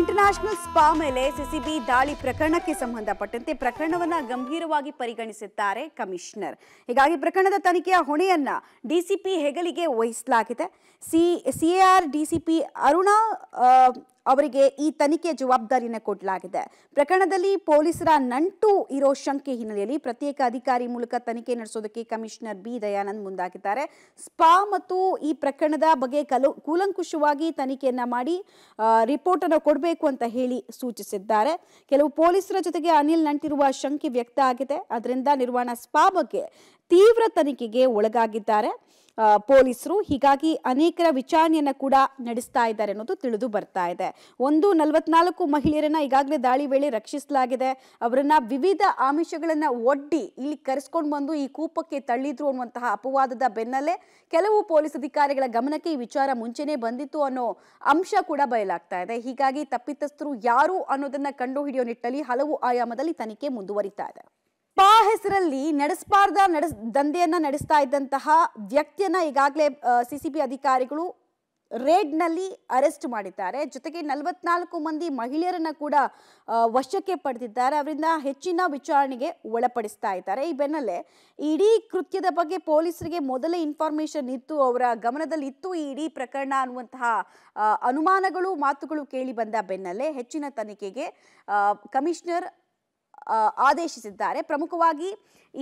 international spa ಮೇಲೆ CCB ದಾಳಿ ಪ್ರಕರಣಕ್ಕೆ ಸಂಬಂಧಪಟ್ಟಂತೆ ಪ್ರಕರಣವನ್ನ ಗಂಭೀರವಾಗಿ ಪರಿಗಣಿಸಿದ್ದಾರೆ ಕಮಿಷನರ್ ಹೀಗಾಗಿ ಪ್ರಕರಣದ ತನಿಖೆಯ ಹೊಣೆಯನ್ನ ಡಿಸಿಪಿ ಹೆಗಲಿಗೆ ವಹಿಸಲಾಗಿದೆ ಸಿ ಸಿಎಆರ್ ಡಿಸಿಪಿ ಅರುಣಾ ಅವರಿಗೆ ಈ ತನಿಖೆ ಜವಾಬ್ದಾರಿಯನ್ನು ಕೊಡಲಾಗಿದೆ ಪ್ರಕರಣದಲ್ಲಿ ಪೊಲೀಸರ ನಂಟು ಇರೋ ಶಂಕೆ ಹಿನ್ನೆಲೆಯಲ್ಲಿ ಪ್ರತ್ಯೇಕ ಅಧಿಕಾರಿ ಮೂಲಕ ತನಿಖೆ ನಡೆಸೋದಕ್ಕೆ ಕಮಿಷನರ್ ಬಿ ದಯಾನಂದ್ ಮುಂದಾಗಿದ್ದಾರೆ ಸ್ಪಾ ಮತ್ತು ಈ ಪ್ರಕರಣದ ಬಗ್ಗೆ ಕಲು ಕೂಲಂಕುಷವಾಗಿ ತನಿಖೆಯನ್ನ ಮಾಡಿ ರಿಪೋರ್ಟ್ ಅನ್ನು ಕೊಡಬೇಕು ಅಂತ ಹೇಳಿ ಸೂಚಿಸಿದ್ದಾರೆ ಕೆಲವು ಪೊಲೀಸರ ಜೊತೆಗೆ ಅನಿಲ್ ನಂಟಿರುವ ಶಂಕೆ ವ್ಯಕ್ತ ಆಗಿದೆ ಅದರಿಂದ ನಿರ್ವಹಣಾ ಸ್ಪಾ ಬಗ್ಗೆ ತೀವ್ರ ತನಿಖೆಗೆ ಒಳಗಾಗಿದ್ದಾರೆ ಪೊಲೀಸರು ಹೀಗಾಗಿ ಅನೇಕರ ವಿಚಾರಣೆಯನ್ನು ಕೂಡ ನಡೆಸ್ತಾ ಇದ್ದಾರೆ ಅನ್ನೋದು ತಿಳಿದು ಬರ್ತಾ ಇದೆ ಒಂದು ನಲವತ್ನಾಲ್ಕು ಮಹಿಳೆಯರನ್ನ ಈಗಾಗಲೇ ದಾಳಿ ವೇಳೆ ರಕ್ಷಿಸಲಾಗಿದೆ ಅವರನ್ನ ವಿವಿಧ ಆಮಿಷಗಳನ್ನ ಒಡ್ಡಿ ಇಲ್ಲಿ ಕರೆಸ್ಕೊಂಡು ಬಂದು ಈ ಕೂಪಕ್ಕೆ ತಳ್ಳಿದ್ರು ಅನ್ನುವಂತಹ ಅಪವಾದದ ಬೆನ್ನಲ್ಲೇ ಕೆಲವು ಪೊಲೀಸ್ ಅಧಿಕಾರಿಗಳ ಗಮನಕ್ಕೆ ಈ ವಿಚಾರ ಮುಂಚೆನೆ ಬಂದಿತ್ತು ಅನ್ನೋ ಅಂಶ ಕೂಡ ಬಯಲಾಗ್ತಾ ಇದೆ ಹೀಗಾಗಿ ತಪ್ಪಿತಸ್ಥರು ಯಾರು ಅನ್ನೋದನ್ನ ಕಂಡುಹಿಡಿಯೋ ನಿಟ್ಟಲ್ಲಿ ಹಲವು ಆಯಾಮದಲ್ಲಿ ತನಿಖೆ ಮುಂದುವರಿತಾ ಇದೆ ಪಾ ಹೆಸರಲ್ಲಿ ನಡೆಸಬಾರ್ದ ನಡೆಸ್ ದಂಧೆಯನ್ನ ನಡೆಸ್ತಾ ಇದ್ದಂತಹ ವ್ಯಕ್ತಿಯನ್ನ ಈಗಾಗಲೇ ಬಿ ಅಧಿಕಾರಿಗಳು ರೇಡ್ನಲ್ಲಿ ಅರೆಸ್ಟ್ ಮಾಡಿದ್ದಾರೆ ಜೊತೆಗೆ ನಲವತ್ನಾಲ್ಕು ಮಂದಿ ಮಹಿಳೆಯರನ್ನ ಕೂಡ ವಶಕ್ಕೆ ಪಡೆದಿದ್ದಾರೆ ಅವರಿಂದ ಹೆಚ್ಚಿನ ವಿಚಾರಣೆಗೆ ಒಳಪಡಿಸ್ತಾ ಇದ್ದಾರೆ ಈ ಬೆನ್ನಲ್ಲೇ ಇಡೀ ಕೃತ್ಯದ ಬಗ್ಗೆ ಪೊಲೀಸರಿಗೆ ಮೊದಲೇ ಇನ್ಫಾರ್ಮೇಶನ್ ಇತ್ತು ಅವರ ಗಮನದಲ್ಲಿ ಇತ್ತು ಈ ಇಡೀ ಪ್ರಕರಣ ಅನ್ನುವಂತಹ ಅನುಮಾನಗಳು ಮಾತುಗಳು ಕೇಳಿ ಬಂದ ಬೆನ್ನಲ್ಲೇ ಹೆಚ್ಚಿನ ತನಿಖೆಗೆ ಕಮಿಷನರ್ ಆದೇಶಿಸಿದ್ದಾರೆ ಪ್ರಮುಖವಾಗಿ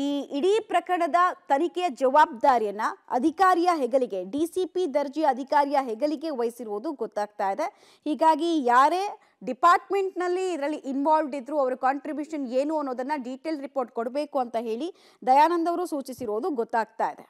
ಈ ಇಡೀ ಪ್ರಕರಣದ ತನಿಖೆಯ ಜವಾಬ್ದಾರಿಯನ್ನ ಅಧಿಕಾರಿಯ ಹೆಗಲಿಗೆ ಡಿ ಸಿ ಪಿ ದರ್ಜೆಯ ಅಧಿಕಾರಿಯ ಹೆಗಲಿಗೆ ವಹಿಸಿರುವುದು ಗೊತ್ತಾಗ್ತಾ ಇದೆ ಹೀಗಾಗಿ ಯಾರೇ ಡಿಪಾರ್ಟ್ಮೆಂಟ್ನಲ್ಲಿ ಇದರಲ್ಲಿ ಇನ್ವಾಲ್ವ್ಡ್ ಇದ್ರು ಅವರ ಕಾಂಟ್ರಿಬ್ಯೂಷನ್ ಏನು ಅನ್ನೋದನ್ನ ಡೀಟೇಲ್ ರಿಪೋರ್ಟ್ ಕೊಡಬೇಕು ಅಂತ ಹೇಳಿ ದಯಾನಂದ್ ಅವರು ಸೂಚಿಸಿರುವುದು ಗೊತ್ತಾಗ್ತಾ ಇದೆ